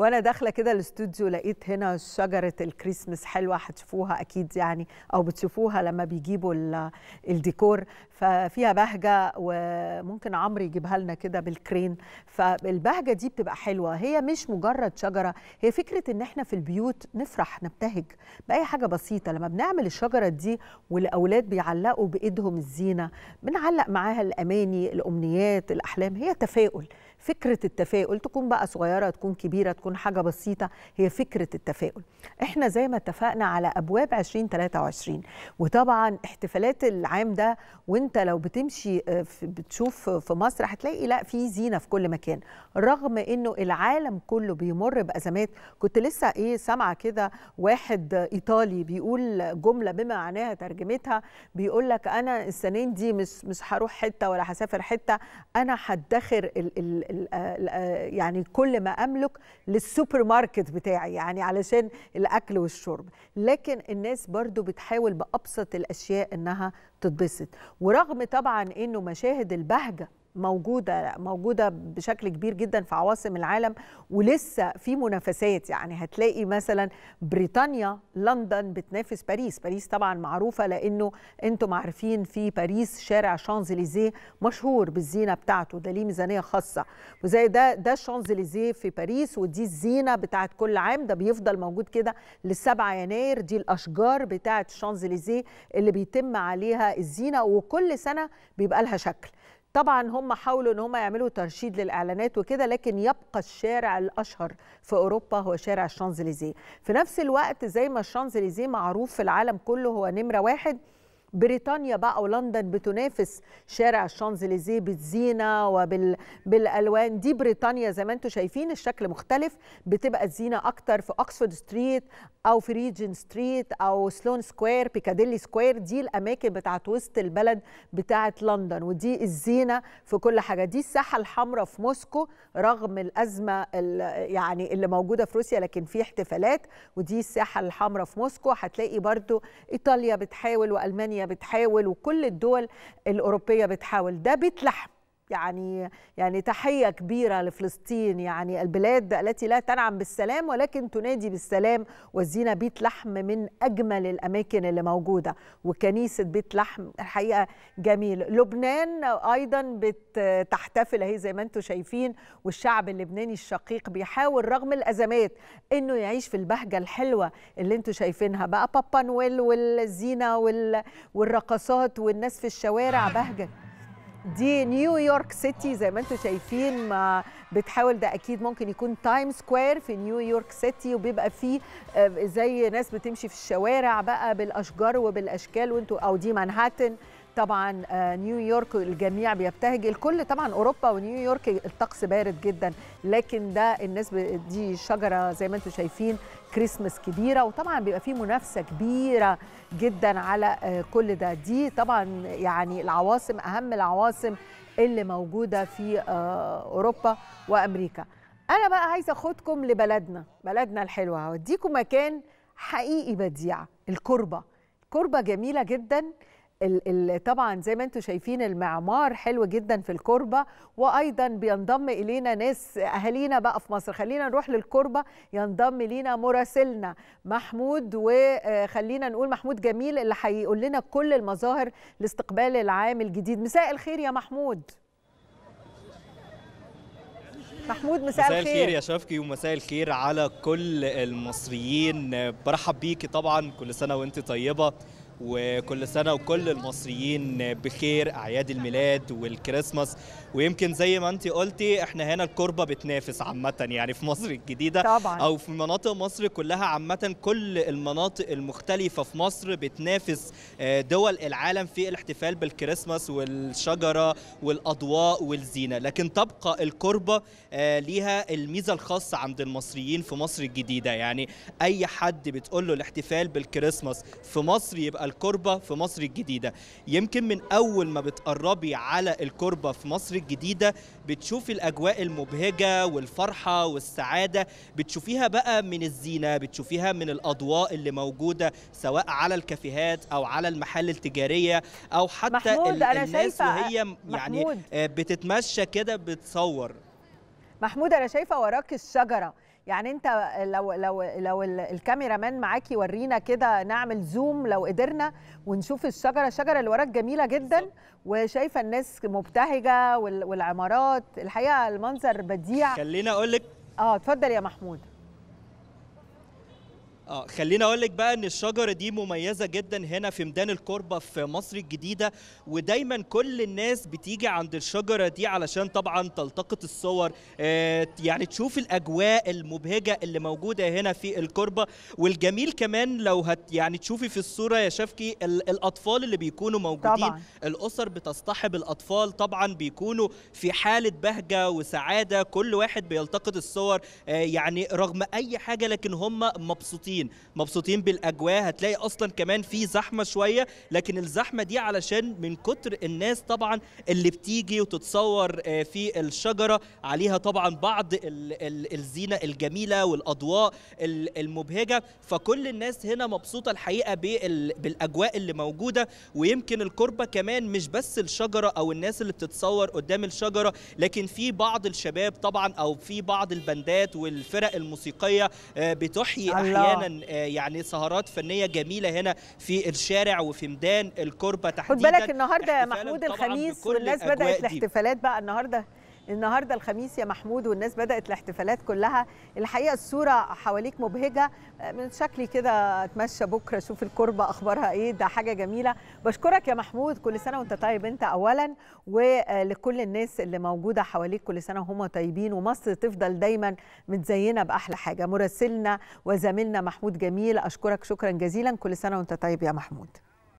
وانا داخله كده الاستوديو لقيت هنا شجره الكريسماس حلوه هتشوفوها اكيد يعني او بتشوفوها لما بيجيبوا الديكور ففيها بهجه وممكن عمرو يجيبها لنا كده بالكرين فالبهجه دي بتبقى حلوه هي مش مجرد شجره هي فكره ان احنا في البيوت نفرح نبتهج باي حاجه بسيطه لما بنعمل الشجره دي والاولاد بيعلقوا بايدهم الزينه بنعلق معاها الاماني الامنيات الاحلام هي تفاؤل فكره التفاؤل تكون بقى صغيره تكون كبيره تكون تكون حاجه بسيطه هي فكره التفاؤل احنا زي ما اتفقنا على ابواب 2023 وطبعا احتفالات العام ده وانت لو بتمشي آه، بتشوف في مصر هتلاقي لا في زينه في كل مكان رغم انه العالم كله بيمر بازمات كنت لسه ايه سامعه كده واحد ايطالي بيقول جمله بما معناها ترجمتها بيقول لك انا السنين دي مش مش هروح حته ولا هسافر حته انا هدخر آه، آه، يعني كل ما املك بالسوبر ماركت بتاعي يعني علشان الاكل والشرب لكن الناس برضو بتحاول بابسط الاشياء انها تتبسط ورغم طبعا انه مشاهد البهجه موجوده موجوده بشكل كبير جدا في عواصم العالم ولسه في منافسات يعني هتلاقي مثلا بريطانيا لندن بتنافس باريس باريس طبعا معروفه لانه انتم عارفين في باريس شارع شانزليزيه مشهور بالزينه بتاعته ده ليه ميزانيه خاصه وزي ده ده الشانزليزيه في باريس ودي الزينه بتاعت كل عام ده بيفضل موجود كده لل7 يناير دي الاشجار بتاعت الشانزليزيه اللي بيتم عليها الزينه وكل سنه بيبقى لها شكل طبعا هم حاولوا ان هم يعملوا ترشيد للاعلانات وكده لكن يبقى الشارع الاشهر في اوروبا هو شارع الشانزليزيه في نفس الوقت زي ما الشانزليزيه معروف في العالم كله هو نمره واحد بريطانيا بقى ولندن بتنافس شارع الشانزليزيه بالزينه وبالالوان دي بريطانيا زي ما انتم شايفين الشكل مختلف بتبقى الزينه اكتر في اوكسفورد ستريت او في ريجن ستريت او سلون سكوير بيكاديلي سكوير دي الاماكن بتاعت وسط البلد بتاعه لندن ودي الزينه في كل حاجه دي الساحه الحمراء في موسكو رغم الازمه اللي يعني اللي موجوده في روسيا لكن في احتفالات ودي الساحه الحمراء في موسكو هتلاقي برضو ايطاليا بتحاول والمانيا بتحاول وكل الدول الأوروبية بتحاول ده بيت لحم يعني يعني تحيه كبيره لفلسطين يعني البلاد التي لا تنعم بالسلام ولكن تنادي بالسلام والزينه بيت لحم من اجمل الاماكن اللي موجوده وكنيسه بيت لحم الحقيقه جميل لبنان ايضا بتحتفل اهي زي ما انتم شايفين والشعب اللبناني الشقيق بيحاول رغم الازمات انه يعيش في البهجه الحلوه اللي انتم شايفينها بقى بابا نويل والزينه والرقصات والناس في الشوارع بهجه دي نيويورك سيتي زي ما انتم شايفين ما بتحاول ده اكيد ممكن يكون تايم سكوير في نيويورك سيتي وبيبقى فيه آه، زي ناس بتمشي في الشوارع بقى بالاشجار وبالاشكال وانتوا او دي مانهاتن طبعا آه، نيويورك الجميع بيبتهج الكل طبعا اوروبا ونيويورك الطقس بارد جدا لكن ده الناس دي شجره زي ما انتم شايفين كريسماس كبيره وطبعا بيبقى في منافسه كبيره جدا على آه، كل ده دي طبعا يعني العواصم اهم العواصم اللي موجوده في آه، اوروبا وامريكا انا بقى عايزه اخدكم لبلدنا بلدنا الحلوه هوديكم مكان حقيقي بديع الكربه كربه جميله جدا ال ال طبعا زي ما انتم شايفين المعمار حلو جدا في الكربه وايضا بينضم الينا ناس اهالينا بقى في مصر خلينا نروح للكربه ينضم لينا مراسلنا محمود وخلينا نقول محمود جميل اللي هيقول لنا كل المظاهر لاستقبال العام الجديد مساء الخير يا محمود محمود مساء, مساء الخير. يا شفكي ومساء الخير على كل المصريين برحب بيكي طبعا كل سنه وانت طيبه وكل سنة وكل المصريين بخير أعياد الميلاد والكريسماس ويمكن زي ما أنت قلتي إحنا هنا الكربة بتنافس عامة يعني في مصر الجديدة طبعا. أو في مناطق مصر كلها عامة كل المناطق المختلفة في مصر بتنافس آه، دول العالم في الاحتفال بالكريسماس والشجرة والأضواء والزينة لكن تبقى الكربة آه، ليها الميزة الخاصة عند المصريين في مصر الجديدة يعني أي حد بتقول له الاحتفال بالكريسماس في مصر يبقى الكربة في مصر الجديدة يمكن من أول ما بتقربي على الكربة في مصر الجديدة بتشوفي الأجواء المبهجة والفرحة والسعادة بتشوفيها بقى من الزينة بتشوفيها من الأضواء اللي موجودة سواء على الكافيهات أو على المحال التجارية أو حتى محمود ال... أنا الناس وهي يعني، محمود. يعني بتتمشى كده بتصور محمود أنا شايفة وراك الشجرة يعني انت لو لو لو الكاميرا مان معاك يورينا كده نعمل زوم لو قدرنا ونشوف الشجره الشجره اللي وراك جميله جدا وشايفه الناس مبتهجه والعمارات الحقيقه المنظر بديع خليني اقول لك اه اتفضل يا محمود اه خليني اقول لك بقى ان الشجره دي مميزه جدا هنا في ميدان الكربه في مصر الجديده ودايما كل الناس بتيجي عند الشجره دي علشان طبعا تلتقط الصور آه، يعني تشوف الاجواء المبهجه اللي موجوده هنا في الكربه والجميل كمان لو هت يعني تشوفي في الصوره يا شفكي الاطفال اللي بيكونوا موجودين طبعا. الاسر بتصطحب الاطفال طبعا بيكونوا في حاله بهجه وسعاده كل واحد بيلتقط الصور آه، يعني رغم اي حاجه لكن هم مبسوطين مبسوطين مبسوطين بالاجواء هتلاقي اصلا كمان في زحمه شويه لكن الزحمه دي علشان من كتر الناس طبعا اللي بتيجي وتتصور آه، في الشجره عليها طبعا بعض الزينه الجميله والاضواء المبهجه فكل الناس هنا مبسوطه الحقيقه بالاجواء اللي موجوده ويمكن الكربه كمان مش بس الشجره او الناس اللي بتتصور قدام الشجره لكن في بعض الشباب طبعا او في بعض البندات والفرق الموسيقيه آه، بتحيي احيانا فعلا آه. يعني سهرات فنيه جميله هنا في الشارع وفي ميدان الكوربه تحديدا خد بالك النهارده محمود الخميس والناس بدات الاحتفالات بقى النهارده النهارده الخميس يا محمود والناس بدات الاحتفالات كلها الحقيقه الصوره حواليك مبهجه من شكلي كده اتمشى بكره اشوف الكربه اخبارها ايه ده حاجه جميله بشكرك يا محمود كل سنه وانت طيب انت اولا ولكل الناس اللي موجوده حواليك كل سنه وهم طيبين ومصر تفضل دايما متزينه باحلى حاجه مراسلنا وزميلنا محمود جميل اشكرك شكرا جزيلا كل سنه وانت طيب يا محمود